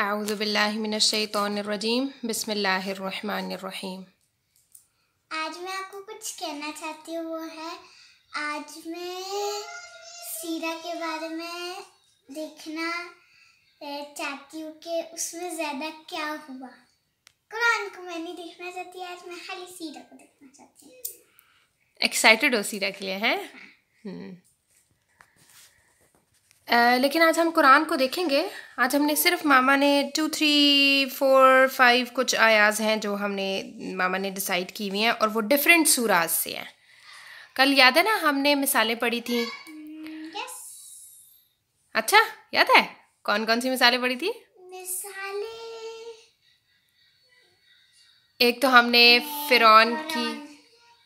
आउज़बिल्लिमिनशैतरजीम बसमीम आज मैं आपको कुछ कहना चाहती हूँ वो है आज मैं सीरा के बारे में देखना चाहती हूँ कि उसमें ज़्यादा क्या हुआ कुरान को मैं नहीं देखना चाहती आज मैं खाली सीरा को देखना चाहती हूँ एक्साइटेड हो सीरा के लिए है हाँ। हम्म। लेकिन आज हम कुरान को देखेंगे आज हमने सिर्फ मामा ने टू थ्री फोर फाइव कुछ आयाज हैं जो हमने मामा ने डिसाइड की हुई हैं और वो डिफरेंट सूराज से हैं कल याद है ना हमने मिसालें पढ़ी थी yes. अच्छा याद है कौन कौन सी मिसालें पढ़ी थी एक तो हमने फिरौन की,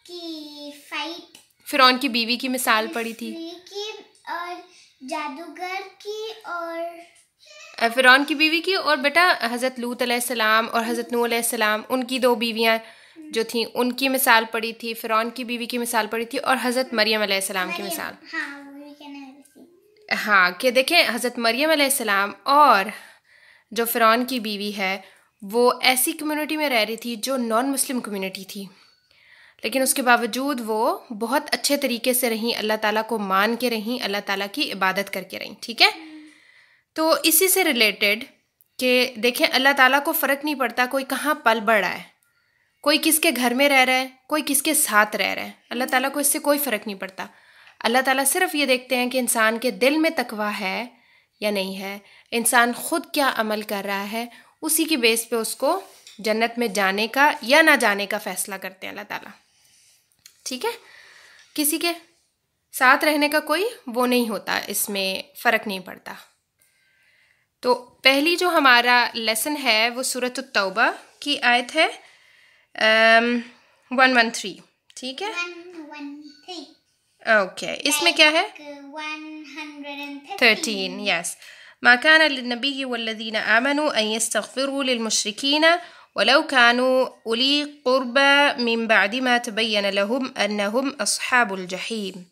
की फिरौन की बीवी की मिसाल पढ़ी थी जादूगर की और फिरौन की बीवी की और बेटा हज़रत लूत सलाम और हज़रत नू सलाम उनकी दो बीवियाँ जो थी उनकी मिसाल पड़ी थी फिरौन की बीवी की मिसाल पड़ी थी और हज़रत मरियम सलाम की मिसाल हाँ, हाँ, कि देखें हज़रत मरियम सलाम और जो फिरौन की बीवी है वो ऐसी कम्युनिटी में रह रही थी जो नॉन मुस्लिम कम्युनिटी थी लेकिन उसके बावजूद वो बहुत अच्छे तरीके से रहीं अल्लाह ताला को मान के रहीं अल्लाह ताला की इबादत करके रहीं ठीक है तो इसी से रिलेटेड कि देखें अल्लाह ताला को फ़र्क नहीं पड़ता कोई कहाँ पल बढ़ा है कोई किसके घर में रह रहा है कोई किसके साथ रह रहा है अल्लाह ताला को इससे कोई फ़र्क नहीं पड़ता अल्लाह ताला सिर्फ ये देखते हैं कि इंसान के दिल में तकवा है या नहीं है इंसान ख़ुद क्या अमल कर रहा है उसी की बेस पे उसको जन्नत में जाने का या ना जाने का फ़ैसला करते हैं अल्लाह ताला ठीक है किसी के साथ रहने का कोई वो नहीं होता इसमें फ़र्क नहीं पड़ता तो पहली जो हमारा लेसन है वो सूरत तौबा की आयत है वन वन थ्री ठीक है ओके okay. इसमें क्या है थर्टीन यस माकान नबी वल्लिन आमन यस्तफ़िर मुशरकिन ولو كانوا أولي قربى من بعد ما تبين لهم أنهم أصحاب الجحيم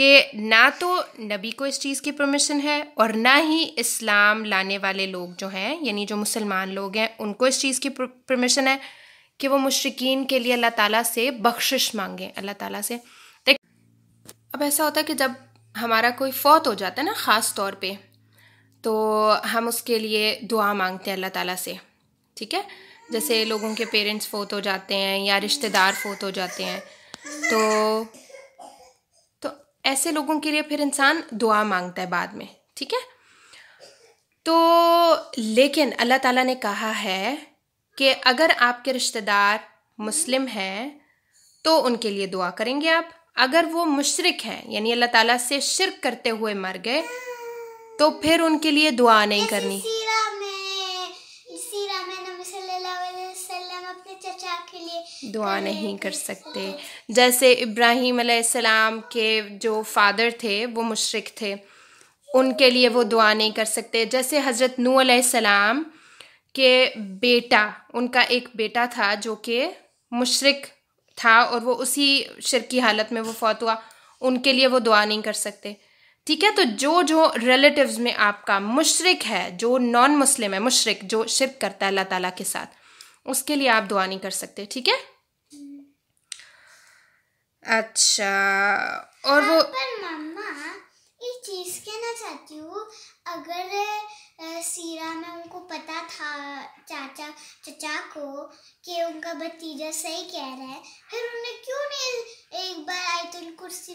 कि ना तो नबी को इस चीज़ की परमिशन है और ना ही इस्लाम लाने वाले लोग जो हैं यानी जो मुसलमान लोग हैं उनको इस चीज़ की परमिशन है कि वो मुश्किन के लिए अल्लाह ताला से बख्शिश मांगें अल्लाह ताला से देख अब ऐसा होता है कि जब हमारा कोई फौत हो जाता है ना ख़ास तौर पे तो हम उसके लिए दुआ मांगते हैं अल्लाह ताला से ठीक है जैसे लोगों के पेरेंट्स फोत हो जाते हैं या रिश्तेदार फोत हो जाते हैं तो तो ऐसे लोगों के लिए फिर इंसान दुआ मांगता है बाद में ठीक है तो लेकिन अल्लाह ताला ने कहा है कि अगर आपके रिश्तेदार मुस्लिम हैं तो उनके लिए दुआ करेंगे आप अगर वो मुशरक हैं यानी अल्लाह ताला से शिरक करते हुए मर गए तो फिर उनके लिए दुआ नहीं करनी दुआ नहीं कर सकते जैसे इब्राहिम सलाम के जो फादर थे वो मुशरक थे उनके लिए वो दुआ नहीं कर सकते जैसे हज़रत नू सलाम के बेटा उनका एक बेटा था जो कि मुशरक था और वो उसी शिर की हालत में वो फौत हुआ उनके लिए वो दुआ नहीं कर सकते ठीक है तो जो जो रिलेटिव्स में आपका मुशरक है जो नॉन मुस्लिम है मुशरक जो शिरक करता है अल्लाह ताला के साथ उसके लिए आप दुआ नहीं कर सकते ठीक है अच्छा और वो पर मम्मा एक चीज कहना चाहती हूँ अगर सीरा में उनको पता था चाचा चाचा को कि उनका भतीजा सही कह रहा है फिर उन्हें क्यों नहीं एक बार आई तो कुर्सी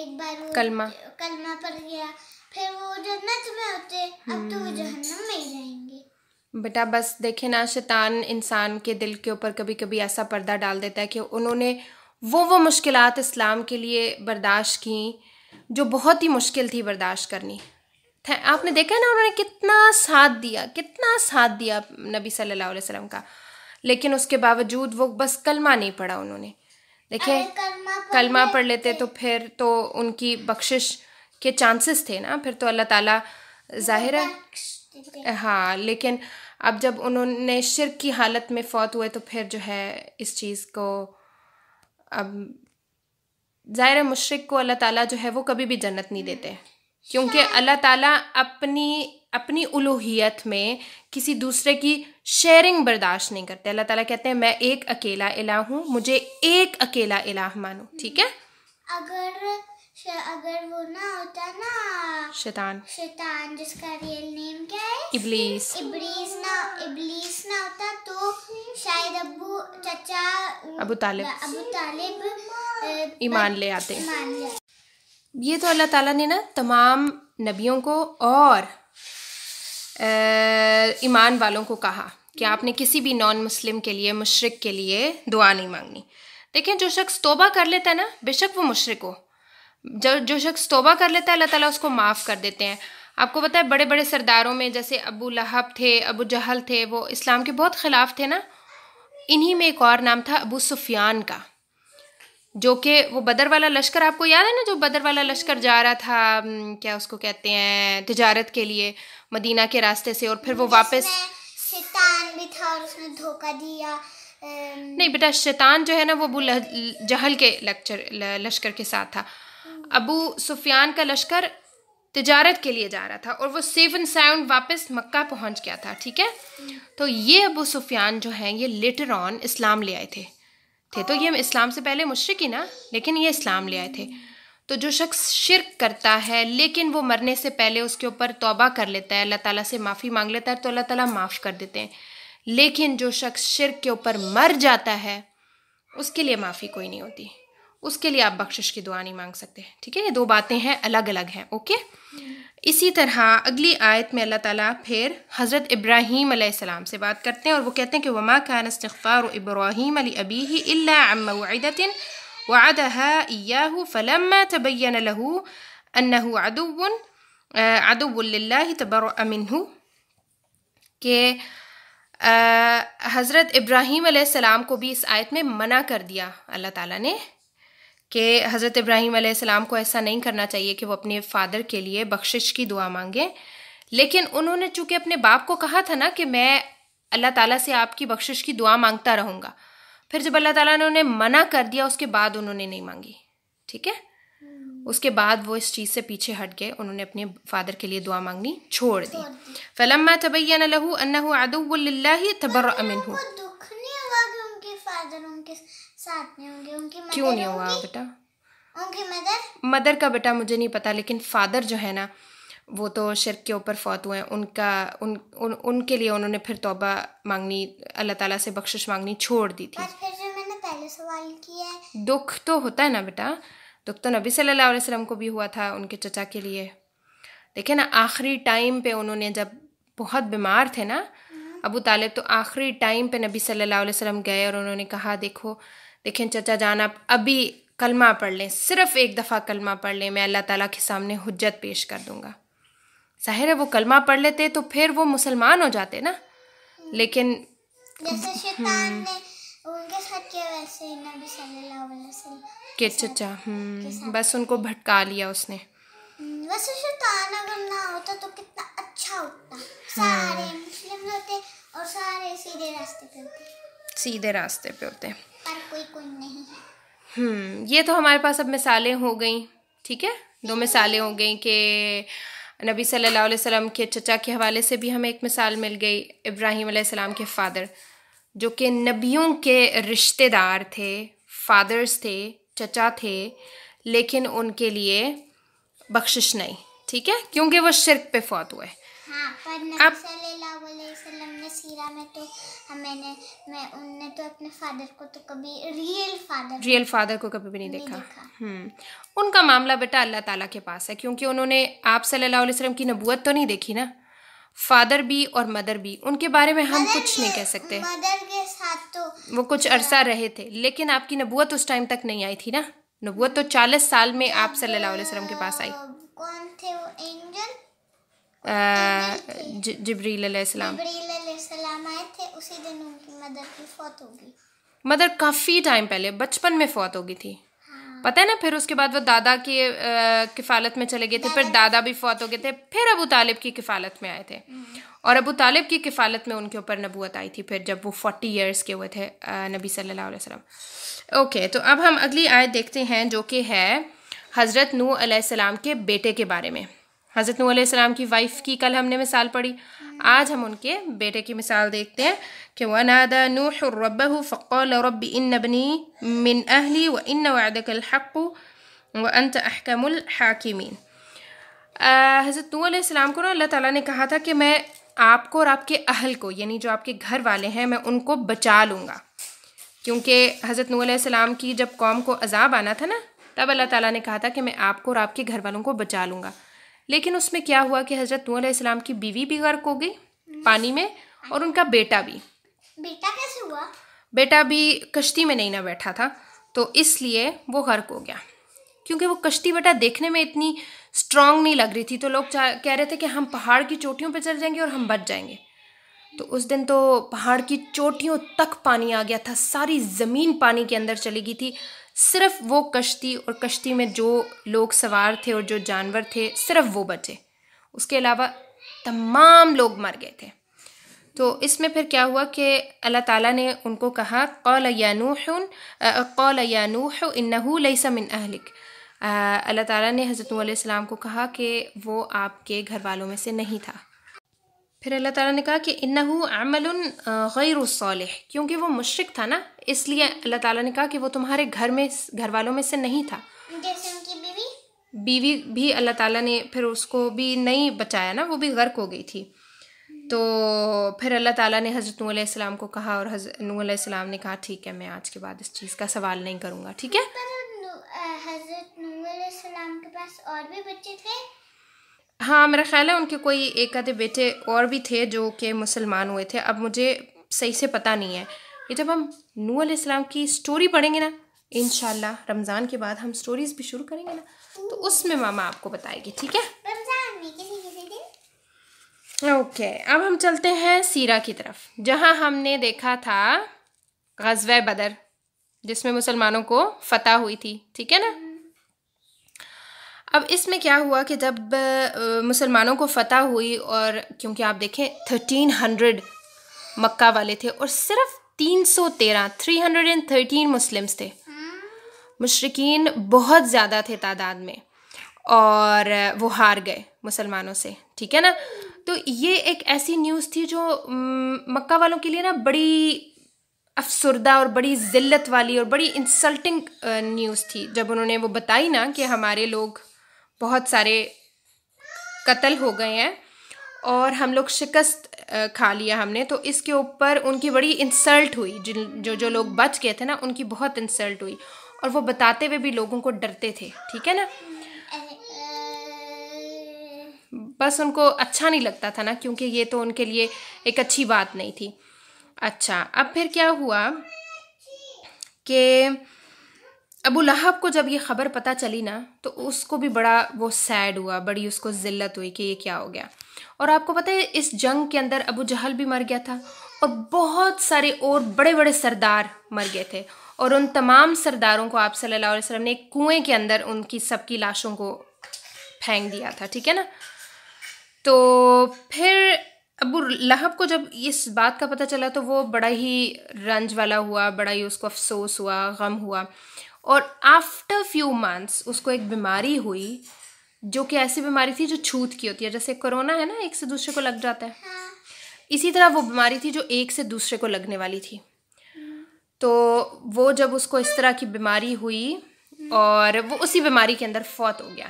एक बार वो कलमा कलमा पर गया फिर वो जन्नत में होते अब तो वो हम्म। जहन्नम में ही रहेंगे बेटा बस देखे ना शैतान इंसान के दिल के ऊपर कभी कभी ऐसा पर्दा डाल देता है कि उन्होंने वो वो मुश्किल इस्लाम के लिए बर्दाश्त की जो बहुत ही मुश्किल थी बर्दाश्त करनी आपने देखा ना उन्होंने कितना साथ दिया कितना साथ दिया नबी सल्लल्लाहु अलैहि वसल्लम का लेकिन उसके बावजूद वो बस कलमा नहीं पढ़ा उन्होंने देखिए कलमा, कलमा पढ़ लेते तो फिर तो उनकी बख्शिश के चांसेस थे ना फिर तो अल्लाह ताला जाहिर है हाँ लेकिन अब जब उन्होंने शिरक की हालत में फौत हुए तो फिर जो है इस चीज़ को अब ज़ाहिर मुशरक को अल्लाह ताला जो है वो कभी भी जन्नत नहीं देते हम्म। क्योंकि अच्छा। अल्लाह ताला अपनी अपनी उलूहियत में किसी दूसरे की शेयरिंग बर्दाश्त नहीं करते अल्लाह ताला कहते हैं मैं एक अकेला इलाह हूँ मुझे एक अकेला इलाह मानूँ ठीक है अगर अगर वो ना होता ना शैतान शैतान जिसका रियल नेम क्या है इब्लीस इब्लीस ना इब्लीस ना होता शायद अबू चचा अबू तालिब अबू तालिब ईमान ले आते ये तो अल्लाह ताला ने ना तमाम नबियों को और ईमान वालों को कहा कि आपने किसी भी नॉन मुस्लिम के लिए मुशरक के लिए दुआ नहीं मांगनी देखें जो शख्स तोबा कर लेता है ना बेशक वो मुशरक हो जो जो शख्स तोबा कर लेता है अल्लाह ताला उसको माफ़ कर देते हैं आपको पता है बड़े बड़े सरदारों में जैसे अबू लहब थे अबू जहल थे वो इस्लाम के बहुत ख़िलाफ़ थे ना इन्हीं में एक और नाम था अबू सुफियान का जो कि वो बदर वाला लश्कर आपको याद है ना जो बदर वाला लश्कर जा रहा था क्या उसको कहते हैं तजारत के लिए मदीना के रास्ते से और फिर वो वापस शैतान भी था और उसने धोखा दिया नहीं बेटा शैतान जो है ना वो अबू जहल के लक्चर लश्कर के साथ था हम्म। अबू सुफियान का लश्कर तजारत के लिए जा रहा था और वो सेफ एंड साउंड वापस मक्का पहुंच गया था ठीक है तो ये अबू सुफियान जो हैं ये लेटर ऑन इस्लाम ले आए थे थे तो ये इस्लाम से पहले मुशरक ही ना लेकिन ये इस्लाम ले आए थे तो जो शख्स शिरक करता है लेकिन वो मरने से पहले उसके ऊपर तौबा कर लेता है अल्लाह ताला से माफ़ी मांग लेता है तो अल्लाह ताला माफ़ कर देते हैं लेकिन जो शख्स शिरक के ऊपर मर जाता है उसके लिए माफ़ी कोई नहीं होती उसके लिए आप बख्शिश की दुआ नहीं मांग सकते ठीक है ये दो बातें हैं अलग अलग हैं ओके इसी तरह अगली आयत में अल्लाह ताला फिर हज़रत इब्राहीम सलाम से बात करते हैं और वो कहते हैं कि वमा खान इस्तफ़ार इब्राहीम अली अबी अम्मदिन वादहा फ़लम तबैन लहू अन्नहु अदुवन तबर अमिनहू के हज़रत इब्राहीम सलाम को भी इस आयत में मना कर दिया अल्लाह ताला ने कि हज़रत इब्राहिम आसमाम को ऐसा नहीं करना चाहिए कि वो अपने फ़ादर के लिए बख्शिश की दुआ मांगें लेकिन उन्होंने चूंकि अपने बाप को कहा था ना कि मैं अल्लाह ताला से आपकी बख्शिश की दुआ मांगता रहूँगा फिर जब अल्लाह ताला ने उन्हें मना कर दिया उसके बाद उन्होंने नहीं मांगी ठीक है हम्म। उसके बाद वो इस चीज़ से पीछे हट गए उन्होंने अपने फादर के लिए दुआ मांगनी छोड़ दी फलम तबैया अन्ना तबर अमिन हूँ साथ होंगे उनकी मदर क्यों नहीं होगा बेटा उनकी मदर मदर का बेटा मुझे नहीं पता लेकिन फादर जो है ना वो तो शिरक के ऊपर फौत हुए हैं उनका उन, उन उनके लिए उन्होंने फिर तोबा मांगनी अल्लाह ताला से बख्शिश मांगनी छोड़ दी थी फिर जो मैंने पहले सवाल किया है दुख तो होता है ना बेटा दुख तो नबी सल्लल्लाहु अलैहि वसल्लम को भी हुआ था उनके चचा के लिए देखे ना आखिरी टाइम पे उन्होंने जब बहुत बीमार थे ना हम्म। अबू तालिब तो आखिरी टाइम पे नबी सल्लल्लाहु अलैहि वसल्लम गए और उन्होंने कहा देखो लेकिन चचा जान आप अभी कलमा पढ़ लें सिर्फ एक दफ़ा कलमा पढ़ लें मैं अल्लाह ताला के सामने हजत पेश कर दूँगा ज़ाहिर है वो कलमा पढ़ लेते तो फिर वो मुसलमान हो जाते ना लेकिन के चचा हम्म, बस उनको भटका लिया उसने हम्म, वैसे शैतान अगर ना होता तो कितना अच्छा होता सारे हाँ। मुस्लिम होते और सारे सीधे रास्ते पे होते सीधे रास्ते पे होते हैं पर कोई कोई नहीं हम्म ये तो हमारे पास अब मिसालें हो गई ठीक है दो मिसालें हो गई कि नबी सल्लल्लाहु अलैहि वसल्लम के चचा के हवाले से भी हमें एक मिसाल मिल गई इब्राहिम अलैहिस्सलाम के फ़ादर जो कि नबियों के रिश्तेदार थे फादर्स थे चचा थे लेकिन उनके लिए बख्शिश नहीं ठीक है क्योंकि वो शिरक पे फौत हुए हाँ, पर नबी अब सीरा में तो मैंने मैं उनने तो अपने फादर को तो कभी रियल फादर रियल फादर को कभी भी नहीं, नहीं देखा, हम्म उनका मामला बेटा अल्लाह ताला के पास है क्योंकि उन्होंने आप सल्लल्लाहु अलैहि वसल्लम की नबूत तो नहीं देखी ना फादर भी और मदर भी उनके बारे में हम कुछ नहीं कह सकते मदर के साथ तो वो कुछ अरसा रहे थे लेकिन आपकी नबूत उस टाइम तक नहीं आई थी ना नबूत तो चालीस साल में आप सल्लल्लाहु अलैहि वसल्लम के पास आई कौन थे वो एंजल जिब्रील अलैहिस्सलाम जिब्रील सलाम आए थे उसी दिन उनकी मदर की फौत गई मदर काफ़ी टाइम पहले बचपन में फौत हो गई थी हाँ। पता है ना फिर उसके बाद वो दादा की किफ़ालत में चले गए थे फिर दादा भी फौत हो गए थे फिर अबू तालिब की किफ़ालत में आए थे हम्म। और अबू तालिब की किफ़ालत में उनके ऊपर नबूत आई थी फिर जब वो फोर्टी ईयर्स के हुए थे नबी सल्लल्लाहु अलैहि वसल्लम ओके तो अब हम अगली आयत देखते हैं जो कि है हज़रत नू सलाम के बेटे के बारे में हज़रत नूसम की वाइफ़ की कल हमने मिसाल पढ़ी आज हम उनके बेटे की मिसाल देखते हैं कि वनादा नूह नूरब फ़क़ौल रब इन नबनी मिन अहली व इन वादक व अंत अहकमुल हज़रत नूसम को ना अल्लाह ताली ने कहा था कि मैं आपको और आपके अहल को यानी जो आपके घर वाले हैं मैं उनको बचा लूँगा क्योंकि हज़रत नूसम की जब कौम को अजाब आना था ना तब अल्लाह ताली ने कहा था कि मैं आपको और आपके घर वालों को बचा लूँगा लेकिन उसमें क्या हुआ कि हज़रत नू इस्लाम की बीवी भी गर्क हो गई पानी में और उनका बेटा भी बेटा कैसे हुआ बेटा भी कश्ती में नहीं ना बैठा था तो इसलिए वो गर्क हो गया क्योंकि वो कश्ती बेटा देखने में इतनी स्ट्रांग नहीं लग रही थी तो लोग कह रहे थे कि हम पहाड़ की चोटियों पर चल जाएंगे और हम बच जाएंगे तो उस दिन तो पहाड़ की चोटियों तक पानी आ गया था सारी ज़मीन पानी के अंदर चली गई थी सिर्फ वो कश्ती और कश्ती में जो लोग सवार थे और जो जानवर थे सिर्फ वो बचे उसके अलावा तमाम लोग मर गए थे तो इसमें फिर क्या हुआ कि अल्लाह ताला ने उनको कहा कौल यानूहन कौल यानूह इन्नहू लईसा अहलिक अल्लाह ताला ने हज़रत सलाम को कहा कि वो आपके घर वालों में से नहीं था फिर अल्लाह ताला ने कहा कि इन्नहू अमल गैर सालिह क्योंकि वो मुशरक था ना इसलिए अल्लाह ताला ने कहा कि वो तुम्हारे घर में घर वालों में से नहीं था जैसे उनकी बीवी बीवी भी अल्लाह ताला ने फिर उसको भी नहीं बचाया ना वो भी गर्क हो गई थी तो फिर अल्लाह ताला ने हज़रत नूह अलैहिस्सलाम को कहा और हज़रत नूह अलैहिस्सलाम ने कहा ठीक है मैं आज के बाद इस चीज़ का सवाल नहीं करूँगा ठीक है हज़रत नूह के पास और भी बच्चे थे हाँ मेरा ख्याल है उनके कोई एक आधे बेटे और भी थे जो कि मुसलमान हुए थे अब मुझे सही से पता नहीं है ये जब हम नू इस्लाम की स्टोरी पढ़ेंगे ना इन रमज़ान के बाद हम स्टोरीज़ भी शुरू करेंगे ना तो उसमें मामा आपको बताएगी ठीक है ओके okay, अब हम चलते हैं सीरा की तरफ जहाँ हमने देखा था गजव बदर जिसमें मुसलमानों को फतह हुई थी ठीक है ना अब इसमें क्या हुआ कि जब मुसलमानों को फतह हुई और क्योंकि आप देखें थर्टीन हंड्रेड मक्का वाले थे और सिर्फ तीन सौ तेरह three hundred and thirteen Muslims थे मुशरकिन बहुत ज़्यादा थे तादाद में और वो हार गए मुसलमानों से ठीक है ना तो ये एक ऐसी न्यूज़ थी जो मक्का वालों के लिए ना बड़ी अफसरदा और बड़ी ज़िल्लत वाली और बड़ी इंसल्टिंग न्यूज़ थी जब उन्होंने वो बताई ना कि हमारे लोग बहुत सारे कत्ल हो गए हैं और हम लोग शिकस्त खा लिया हमने तो इसके ऊपर उनकी बड़ी इंसल्ट हुई जिन जो जो लोग बच गए थे ना उनकी बहुत इंसल्ट हुई और वो बताते हुए भी लोगों को डरते थे ठीक है ना बस उनको अच्छा नहीं लगता था ना क्योंकि ये तो उनके लिए एक अच्छी बात नहीं थी अच्छा अब फिर क्या हुआ कि अबू लहब को जब ये ख़बर पता चली ना तो उसको भी बड़ा वो सैड हुआ बड़ी उसको ज़िल्लत हुई कि ये क्या हो गया और आपको पता है इस जंग के अंदर अबू जहल भी मर गया था और बहुत सारे और बड़े बड़े सरदार मर गए थे और उन तमाम सरदारों को आप सल्लल्लाहु अलैहि वसल्लम ने एक कुएं के अंदर उनकी सबकी लाशों को फेंक दिया था ठीक है ना तो फिर अबू लहब को जब इस बात का पता चला तो वो बड़ा ही रंज वाला हुआ बड़ा ही उसको अफसोस हुआ गम हुआ और आफ्टर फ्यू मंथ्स उसको एक बीमारी हुई जो कि ऐसी बीमारी थी जो छूत की होती है जैसे कोरोना है ना एक से दूसरे को लग जाता है हाँ। इसी तरह वो बीमारी थी जो एक से दूसरे को लगने वाली थी तो वो जब उसको इस तरह की बीमारी हुई और वो उसी बीमारी के अंदर फौत हो गया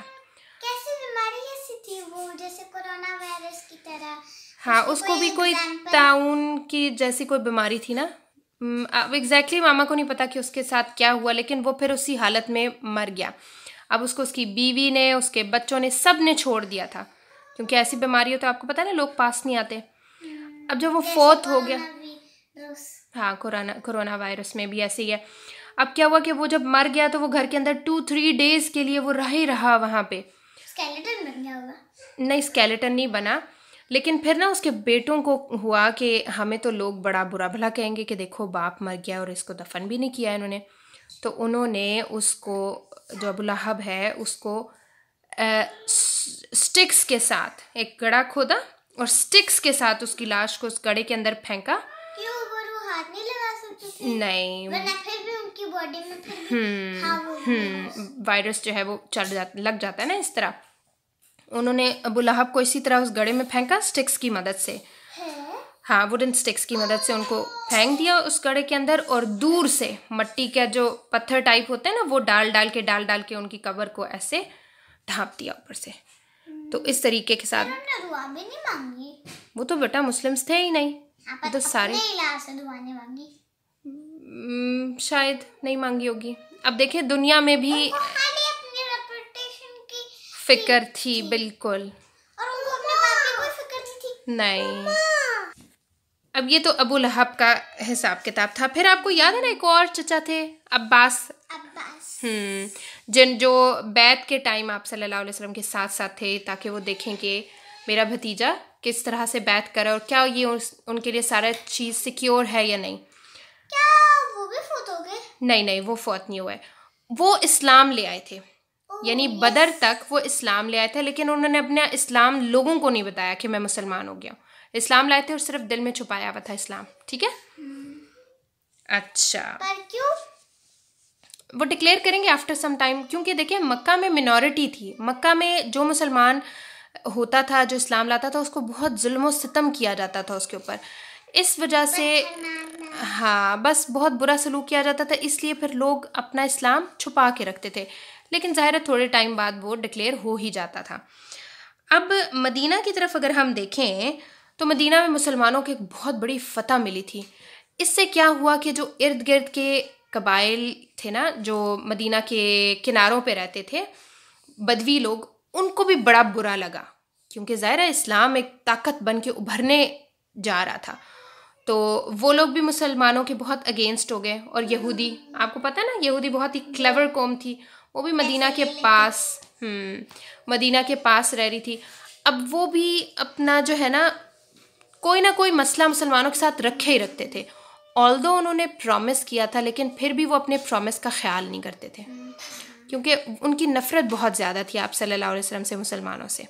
कैसी बीमारी ऐसी थी वो जैसे कोरोना वायरस की तरह हाँ उसको भी कोई ताउन की जैसी कोई बीमारी थी ना अब हम्म, एग्जैक्टली मामा को नहीं पता कि उसके साथ क्या हुआ लेकिन वो फिर उसी हालत में मर गया अब उसको उसकी बीवी ने उसके बच्चों ने सब ने छोड़ दिया था क्योंकि ऐसी बीमारी हो तो आपको पता है ना लोग पास नहीं आते अब जब वो फोर्थ हो गया हाँ कोरोना कोरोना वायरस में भी ऐसे ही है अब क्या हुआ कि वो जब मर गया तो वो घर के अंदर टू थ्री डेज के लिए वो रह ही रहा वहाँ पे स्केलेटन बन गया होगा नहीं स्केलेटन नहीं बना लेकिन फिर ना उसके बेटों को हुआ कि हमें तो लोग बड़ा बुरा भला कहेंगे कि देखो बाप मर गया और इसको दफन भी नहीं किया इन्होंने तो उन्होंने उसको जो अबुलहब है उसको आ, स्टिक्स के साथ एक गड़ा खोदा और स्टिक्स के साथ उसकी लाश को उस गड़े के अंदर फेंका तो नहीं हम्म वायरस हम्म, जो है वो चल जा लग जाता है ना इस तरह उन्होंने अबू को इसी तरह उस गड़े में फेंका स्टिक्स की मदद से हाँ वुडन स्टिक्स की मदद से उनको फेंक दिया उस गड़े के अंदर और दूर से मट्टी का जो पत्थर टाइप होते हैं ना वो डाल डाल के डाल डाल के उनकी कवर को ऐसे ढांप दिया ऊपर से तो इस तरीके के साथ तो वो तो बेटा मुस्लिम्स थे ही नहीं हाँ, तो सारे शायद नहीं मांगी होगी अब देखिए दुनिया में भी फिक्र थी बिल्कुल और अपने नहीं थी नहीं अब ये तो अबू लहब का हिसाब किताब था फिर आपको याद है ना एक और चचा थे अब्बास अब्बास हम्म जिन जो बैत के टाइम आप सल्लल्लाहु अलैहि वसल्लम के साथ साथ थे ताकि वो देखें कि मेरा भतीजा किस तरह से बैत करे और क्या ये उस, उनके लिए सारा चीज़ सिक्योर है या नहीं क्या वो भी फौत हो गए नहीं नहीं वो फौत नहीं हुआ है वो इस्लाम ले आए थे यानी oh, बदर तक वो इस्लाम ले आए थे लेकिन उन्होंने अपना इस्लाम लोगों को नहीं बताया कि मैं मुसलमान हो गया इस्लाम लाए थे और सिर्फ दिल में छुपाया हुआ था इस्लाम ठीक है hmm. अच्छा पर क्यों वो डिक्लेयर करेंगे आफ्टर सम टाइम क्योंकि देखिए मक्का में मिनोरिटी थी मक्का में जो मुसलमान होता था जो इस्लाम लाता था उसको बहुत जुल्म सितम किया जाता था उसके ऊपर इस वजह से हाँ बस बहुत बुरा सलूक किया जाता था इसलिए फिर लोग अपना इस्लाम छुपा के रखते थे लेकिन ज़ाहिर थोड़े टाइम बाद वो डिक्लेयर हो ही जाता था अब मदीना की तरफ अगर हम देखें तो मदीना में मुसलमानों को एक बहुत बड़ी फतह मिली थी इससे क्या हुआ कि जो इर्द गिर्द के कबाइल थे ना जो मदीना के किनारों पे रहते थे बदवी लोग उनको भी बड़ा बुरा लगा क्योंकि ज़ाहिर इस्लाम एक ताकत बन के उभरने जा रहा था तो वो लोग भी मुसलमानों के बहुत अगेंस्ट हो गए और यहूदी आपको पता ना यहूदी बहुत ही क्लेवर कौम थी वो भी मदीना के पास हम्म, मदीना के पास रह रही थी अब वो भी अपना जो है ना कोई ना कोई मसला मुसलमानों के साथ रखे ही रखते थे ऑल दो उन्होंने प्रॉमिस किया था लेकिन फिर भी वो अपने प्रॉमिस का ख्याल नहीं करते थे क्योंकि उनकी नफ़रत बहुत ज़्यादा थी आप सल्लल्लाहु अलैहि वसल्लम से मुसलमानों से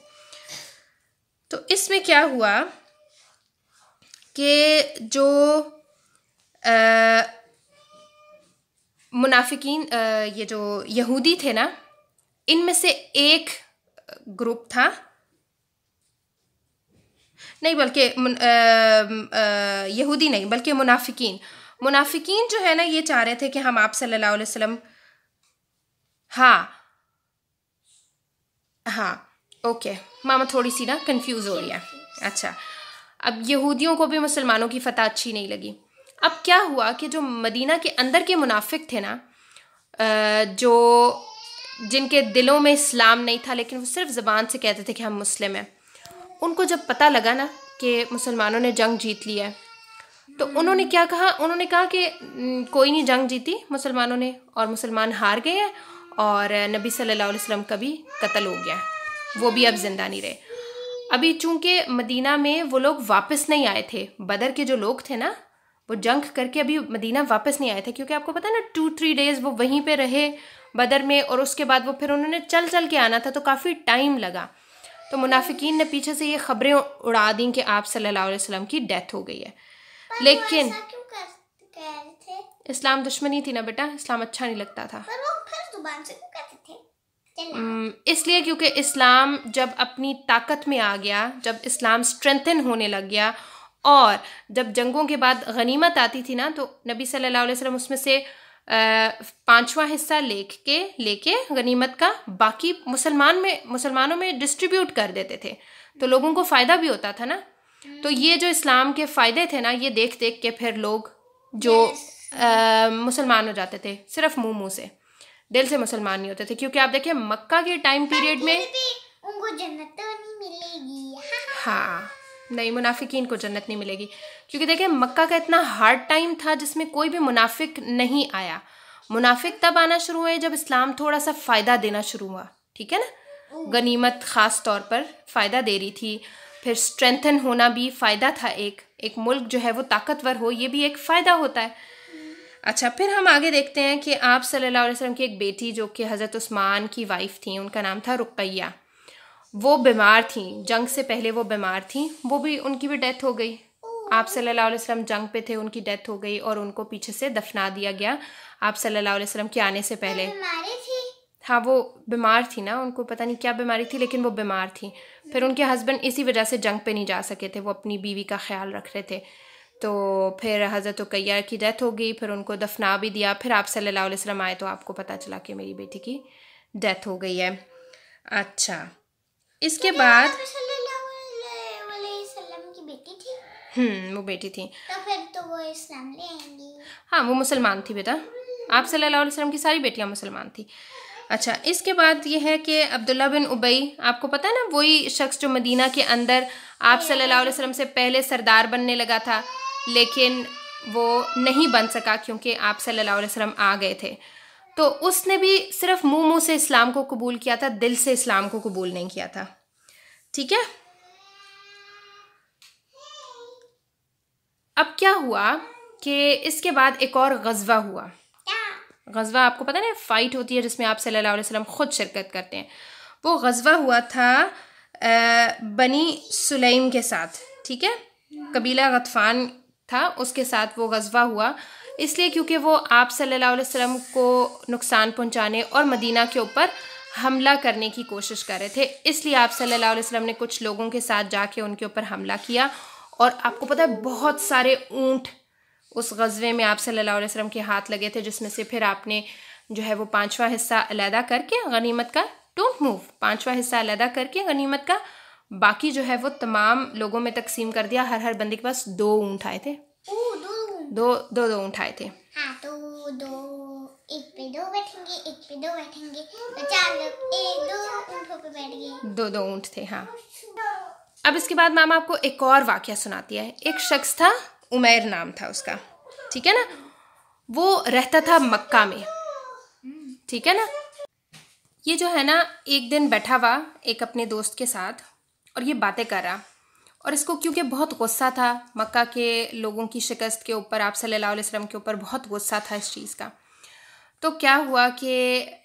तो इसमें क्या हुआ कि जो आ, मुनाफिकीन ये जो यहूदी थे ना इनमें से एक ग्रुप था नहीं बल्कि यहूदी नहीं बल्कि मुनाफिकीन मुनाफिकीन जो है ना ये चाह रहे थे कि हम आप सल्लल्लाहु अलैहि वसल्लम हाँ हाँ ओके मामा थोड़ी सी ना कंफ्यूज हो रही है अच्छा अब यहूदियों को भी मुसलमानों की फतह अच्छी नहीं लगी अब क्या हुआ कि जो मदीना के अंदर के मुनाफिक थे ना जो जिनके दिलों में इस्लाम नहीं था लेकिन वो सिर्फ ज़बान से कहते थे कि हम मुस्लिम हैं उनको जब पता लगा ना कि मुसलमानों ने जंग जीत ली है तो उन्होंने क्या कहा उन्होंने कहा कि कोई नहीं जंग जीती मुसलमानों ने और मुसलमान हार गए हैं और नबी सल्लल्लाहु अलैहि वसल्लम का भी कत्ल हो गया वो भी अब ज़िंदा नहीं रहे अभी चूंकि मदीना में वो लोग वापस नहीं आए थे बदर के जो लोग थे ना वो जंक करके अभी मदीना वापस नहीं आए थे क्योंकि आपको पता है ना टू थ्री डेज़ वो वहीं पे रहे बदर में और उसके बाद वो फिर उन्होंने चल चल के आना था तो काफ़ी टाइम लगा तो मुनाफिकीन ने पीछे से ये खबरें उड़ा दी कि आप सल्लल्लाहु अलैहि वसल्लम की डेथ हो गई है लेकिन इस्लाम दुश्मनी थी ना बेटा इस्लाम अच्छा नहीं लगता था इसलिए क्योंकि इस्लाम जब अपनी ताकत में आ गया जब इस्लाम स्ट्रेंथन होने लग गया और जब जंगों के बाद गनीमत आती थी ना तो नबी सल्लल्लाहु अलैहि वसल्लम उसमें से पांचवा हिस्सा लेख के लेके गनीमत का बाकी मुसलमान में मुसलमानों में डिस्ट्रीब्यूट कर देते थे तो लोगों को फ़ायदा भी होता था ना तो ये जो इस्लाम के फ़ायदे थे ना ये देख देख के फिर लोग जो मुसलमान हो जाते थे सिर्फ मुंह मुंह से दिल से मुसलमान नहीं होते थे क्योंकि आप देखिए मक्का के टाइम पीरियड में उनको जन्नत तो नहीं मिलेगी हाँ नहीं मुनाफिकीन को जन्नत नहीं मिलेगी क्योंकि देखें मक्का का इतना हार्ड टाइम था जिसमें कोई भी मुनाफिक नहीं आया मुनाफिक तब आना शुरू हुए जब इस्लाम थोड़ा सा फ़ायदा देना शुरू हुआ ठीक है ना गनीमत ख़ास तौर पर फ़ायदा दे रही थी फिर स्ट्रेंथन होना भी फ़ायदा था एक एक मुल्क जो है वो ताकतवर हो ये भी एक फ़ायदा होता है अच्छा फिर हम आगे देखते हैं कि आप सल्लल्लाहु अलैहि वसल्लम की एक बेटी जो कि हज़रत उस्मान की वाइफ़ थी उनका नाम था रुकैया वो बीमार थी जंग से पहले वो बीमार थी वो भी उनकी भी डेथ हो गई आप सल्लल्लाहु अलैहि वसल्लम जंग पे थे उनकी डेथ हो गई और उनको पीछे से दफना दिया गया आप सल्लल्लाहु अलैहि वसल्लम के आने से पहले हाँ वो बीमार थी ना उनको पता नहीं क्या बीमारी थी लेकिन वो बीमार थी फिर उनके हस्बैंड इसी वजह से जंग पे नहीं जा सके थे वो अपनी बीवी का ख्याल रख रहे थे तो फिर हज़रत कैया की डेथ हो गई फिर उनको दफना भी दिया फिर आप सल्लल्लाहु अलैहि वसल्लम आए तो आपको पता चला कि मेरी बेटी की डेथ हो गई है अच्छा इसके तो बाद तो हम्म वो बेटी थी तो फिर तो वो इस्लाम हाँ वो मुसलमान थी बेटा आप हम्म। सल्लल्लाहु अलैहि वसल्लम की सारी बेटियाँ मुसलमान थी अच्छा इसके बाद ये है कि अब्दुल्ला बिन उबई आपको पता है ना वही शख्स जो मदीना के अंदर आप सल्लल्लाहु अलैहि वसल्लम से पहले सरदार बनने लगा था लेकिन वो नहीं बन सका क्योंकि आप सल्ला वसलम आ गए थे तो उसने भी सिर्फ मुंह मुंह से इस्लाम को कबूल किया था दिल से इस्लाम को कबूल नहीं किया था ठीक है अब क्या हुआ कि इसके बाद एक और गजवा हुआ गजवा आपको पता ना फ़ाइट होती है जिसमें आप सल्लल्लाहु अलैहि वसल्लम ख़ुद शिरकत करते हैं वो गजवा हुआ था बनी सुलेम के साथ ठीक है कबीला गतफान था उसके साथ वो गजवा हुआ इसलिए क्योंकि वो आप सल्लल्लाहु अलैहि वसल्लम को नुकसान पहुंचाने और मदीना के ऊपर हमला करने की कोशिश कर रहे थे इसलिए आप सल्लल्लाहु अलैहि वसल्लम ने कुछ लोगों के साथ जाके उनके ऊपर हमला किया और आपको पता है बहुत सारे ऊँट उस गज़बे में आप सल्लल्लाहु अलैहि वसल्लम के हाथ लगे थे जिसमें से फिर आपने जो है वो पाँचवा हिस्सा अलहदा करके गनीमत का डोंट मूव पाँचवा हिस्सा अलहदा करके गनीमत का बाकी जो है वो तमाम लोगों में तकसीम कर दिया हर हर बंदे के पास दो ऊँट आए थे ओ, दो दो दो दो उठाए थे हाँ तो दो एक पे दो बैठेंगे एक पे दो बैठेंगे तो चार लोग एक दो ऊँट पे बैठ गए दो दो ऊँट थे हाँ अब इसके बाद मामा आपको एक और वाक्य सुनाती है एक शख्स था उमेर नाम था उसका ठीक है ना वो रहता था मक्का में ठीक है ना ये जो है ना एक दिन बैठा हुआ एक अपने दोस्त के साथ और ये बातें कर रहा और इसको क्योंकि बहुत गुस्सा था मक्का के लोगों की शिकस्त के ऊपर आप सल्लल्लाहु अलैहि वसल्लम के ऊपर बहुत गुस्सा था इस चीज़ का तो क्या हुआ कि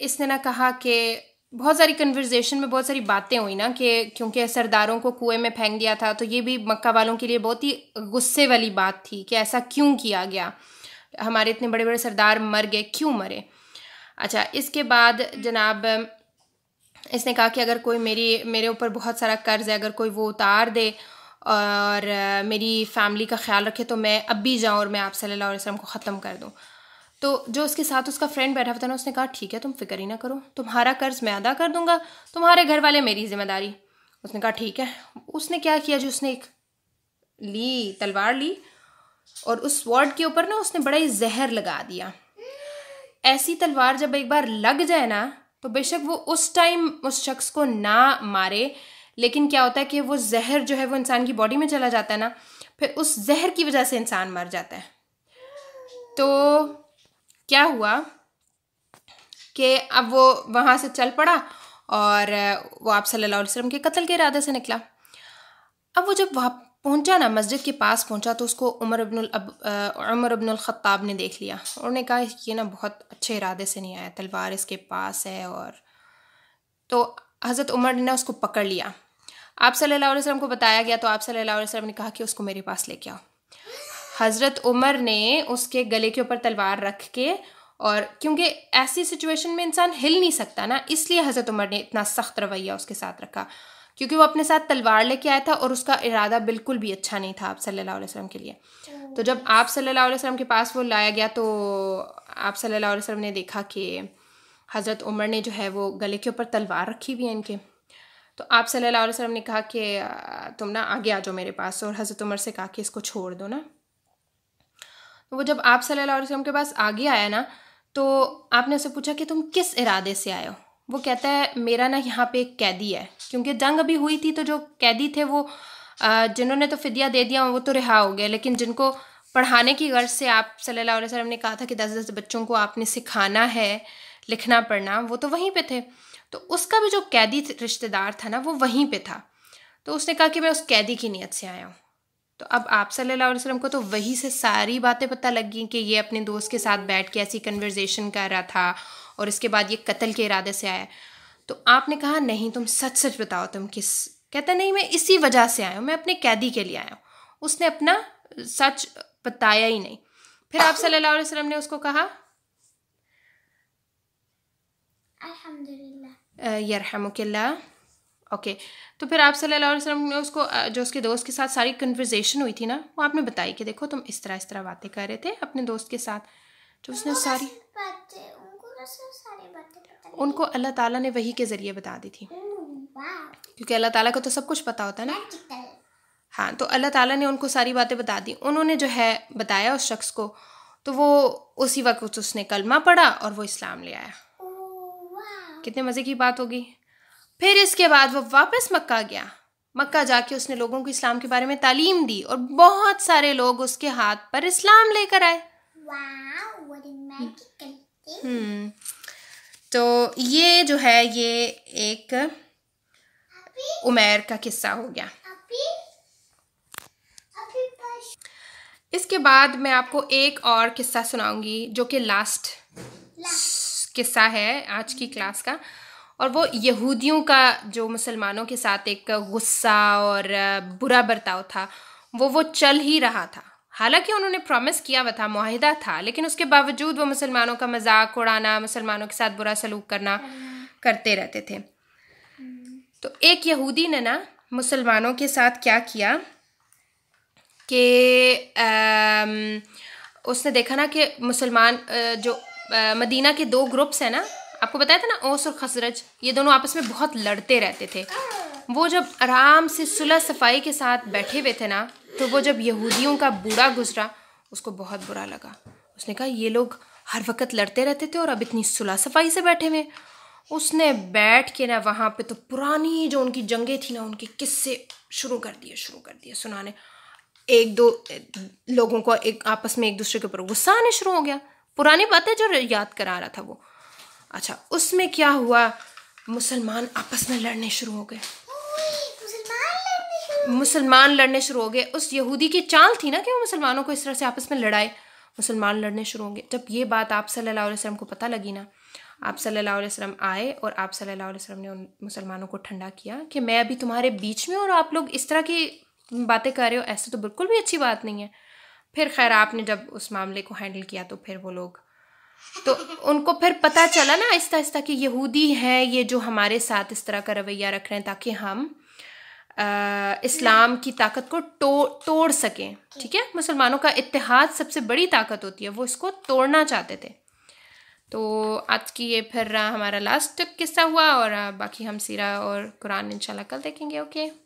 इसने ना कहा कि बहुत सारी कन्वर्जेशन में बहुत सारी बातें हुई ना कि क्योंकि सरदारों को कुएं में फेंक दिया था तो ये भी मक्का वालों के लिए बहुत ही गुस्से वाली बात थी कि ऐसा क्यों किया गया हमारे इतने बड़े बड़े सरदार मर गए क्यों मरे अच्छा इसके बाद जनाब इसने कहा कि अगर कोई मेरी मेरे ऊपर बहुत सारा कर्ज है अगर कोई वो उतार दे और मेरी फैमिली का ख्याल रखे तो मैं अब भी जाऊँ और मैं आप सल्ला वसलम को ख़त्म कर दूँ तो जो उसके साथ उसका फ्रेंड बैठा हुआ था ना उसने कहा ठीक है तुम फिक्र ही ना करो तुम्हारा कर्ज मैं अदा कर दूंगा तुम्हारे घर वाले मेरी जिम्मेदारी उसने कहा ठीक है उसने क्या किया जो उसने एक ली तलवार ली और उस वर्ड के ऊपर ना उसने बड़ा ही जहर लगा दिया ऐसी तलवार जब एक बार लग जाए ना तो बेशक वो उस टाइम उस शख्स को ना मारे लेकिन क्या होता है कि वो जहर जो है वो इंसान की बॉडी में चला जाता है ना फिर उस जहर की वजह से इंसान मर जाता है तो क्या हुआ कि अब वो वहाँ से चल पड़ा और वो आप सल्लल्लाहु अलैहि वसल्लम के कत्ल के इरादे से निकला अब वो जब वहाँ पहुँचा ना मस्जिद के पास पहुँचा तो उसको उमर अबनुल अब उमर अबनुल ख़त्ताब ने देख लिया उन्होंने कहा ये ना बहुत अच्छे इरादे से नहीं आया तलवार इसके पास है और तो हज़रत उमर ने उसको पकड़ लिया आप सल्लल्लाहु अलैहि वसल्लम को बताया गया तो आप सल्लल्लाहु अलैहि वसल्लम ने कहा कि उसको मेरे पास लेके आओ हज़रत उमर ने उसके गले के ऊपर तलवार रख के और क्योंकि ऐसी सिचुएशन में इंसान हिल नहीं सकता ना इसलिए हज़रत उमर ने इतना सख्त रवैया उसके साथ रखा क्योंकि वो अपने साथ तलवार लेके आया था और उसका इरादा बिल्कुल भी अच्छा नहीं था आप सल्लल्लाहु अलैहि वसल्लम के लिए तो जब आप सल्लल्लाहु अलैहि वसल्लम के पास वो लाया गया तो आप सल्लल्लाहु अलैहि वसल्लम ने देखा कि हज़रत उमर ने जो है वो गले के ऊपर तलवार रखी हुई है इनके तो आप सल्लल्लाहु अलैहि वसल्लम ने कहा कि तुम ना आगे आ जाओ मेरे पास और हज़रत उमर से कहा कि इसको छोड़ दो ना तो वो जब आप सल्लल्लाहु अलैहि वसल्लम के पास आगे आया ना तो आपने उसे पूछा कि तुम किस इरादे से आए हो वो कहता है मेरा ना यहाँ पे एक कैदी है क्योंकि जंग अभी हुई थी तो जो कैदी थे वो जिन्होंने तो फिदिया दे दिया वो तो रिहा हो गए लेकिन जिनको पढ़ाने की गर्ज से आप सल्लल्लाहु अलैहि वसल्लम ने कहा था कि दस दस बच्चों को आपने सिखाना है लिखना पढ़ना वो तो वहीं पे थे तो उसका भी जो कैदी रिश्तेदार था ना वो वहीं पे था तो उसने कहा कि मैं उस कैदी की नीयत से आया हूँ तो अब आप सल्ला वसलम को तो वहीं से सारी बातें पता लग गई कि ये अपने दोस्त के साथ बैठ के ऐसी कन्वर्जेशन कर रहा था और इसके बाद ये कत्ल के इरादे से आया तो आपने कहा नहीं तुम सच सच बताओ तुम किस कहता नहीं मैं इसी वजह से आया हूँ मैं अपने कैदी के लिए आया हूँ उसने अपना सच बताया ही नहीं फिर आप सल्लल्लाहु अलैहि वसल्लम ने उसको कहा यरहमुकल्ला ओके तो फिर आप सल्लल्लाहु अलैहि वसल्लम ने उसको जो उसके दोस्त के साथ सारी कन्वर्जेशन हुई थी ना वो आपने बताई कि देखो तुम इस तरह इस तरह बातें कर रहे थे अपने दोस्त के साथ तो उसने सारी उनको अल्लाह ताला ने वही के ज़रिए बता दी थी हम्म, क्योंकि अल्लाह ताला को तो सब कुछ पता होता है ना हाँ तो अल्लाह ताला ने उनको सारी बातें बता दी उन्होंने जो है बताया उस शख्स को तो वो उसी वक्त उसने कलमा पढ़ा और वो इस्लाम ले आया कितने मज़े की बात होगी फिर इसके बाद वो वापस मक्का गया मक्का जाके उसने लोगों को इस्लाम के बारे में तालीम दी और बहुत सारे लोग उसके हाथ पर इस्लाम लेकर आए हम्म, तो ये जो है ये एक उमेर का किस्सा हो गया इसके बाद मैं आपको एक और किस्सा सुनाऊंगी जो कि लास्ट, लास्ट किस्सा है आज की क्लास का और वो यहूदियों का जो मुसलमानों के साथ एक गुस्सा और बुरा बर्ताव था वो वो चल ही रहा था हालांकि उन्होंने प्रॉमिस किया हुआ था माहिदा था लेकिन उसके बावजूद वो मुसलमानों का मजाक उड़ाना मुसलमानों के साथ बुरा सलूक करना करते रहते थे तो एक यहूदी ने ना मुसलमानों के साथ क्या किया कि उसने देखा ना कि मुसलमान जो मदीना के दो ग्रुप्स हैं ना आपको बताया था ना ओस और खसरज ये दोनों आपस में बहुत लड़ते रहते थे वो जब आराम से सुलह सफाई के साथ बैठे हुए थे ना तो वो जब यहूदियों का बूढ़ा गुजरा उसको बहुत बुरा लगा उसने कहा ये लोग हर वक्त लड़ते रहते थे और अब इतनी सुलह सफाई से बैठे हुए उसने बैठ के ना वहाँ पे तो पुरानी जो उनकी जंगें थी ना उनके किस्से शुरू कर दिए शुरू कर दिए सुनाने एक दो लोगों को एक आपस में एक दूसरे के ऊपर गुस्सा आने शुरू हो गया पुरानी बात है जो याद करा रहा था वो अच्छा उसमें क्या हुआ मुसलमान आपस में लड़ने शुरू हो गए मुसलमान लड़ने शुरू हो गए उस यहूदी की चाल थी ना कि वो मुसलमानों को इस तरह से आपस में लड़ाए मुसलमान लड़ने शुरू होंगे जब ये बात आप सल्लल्लाहु अलैहि वसल्लम को पता लगी ना आप सल्लल्लाहु अलैहि वसल्लम आए और आप सल्लल्लाहु अलैहि वसल्लम ने उन मुसलमानों को ठंडा किया कि मैं अभी तुम्हारे बीच में और आप लोग इस तरह की बातें कर रहे हो ऐसे तो बिल्कुल भी अच्छी बात नहीं है फिर खैर आपने जब उस मामले को हैंडल किया तो फिर वो लोग तो उनको फिर पता चला ना आहिस्ता आहिस्ता कि यहूदी हैं ये जो हमारे साथ इस तरह का रवैया रख रहे हैं ताकि हम आ, इस्लाम की ताकत को तो, तोड़ सकें ठीक है मुसलमानों का इतिहाद सबसे बड़ी ताकत होती है वो इसको तोड़ना चाहते थे तो आज की ये फिर हमारा लास्ट किस्सा हुआ और बाकी हम सीरा और कुरान इंशाल्लाह कल देखेंगे ओके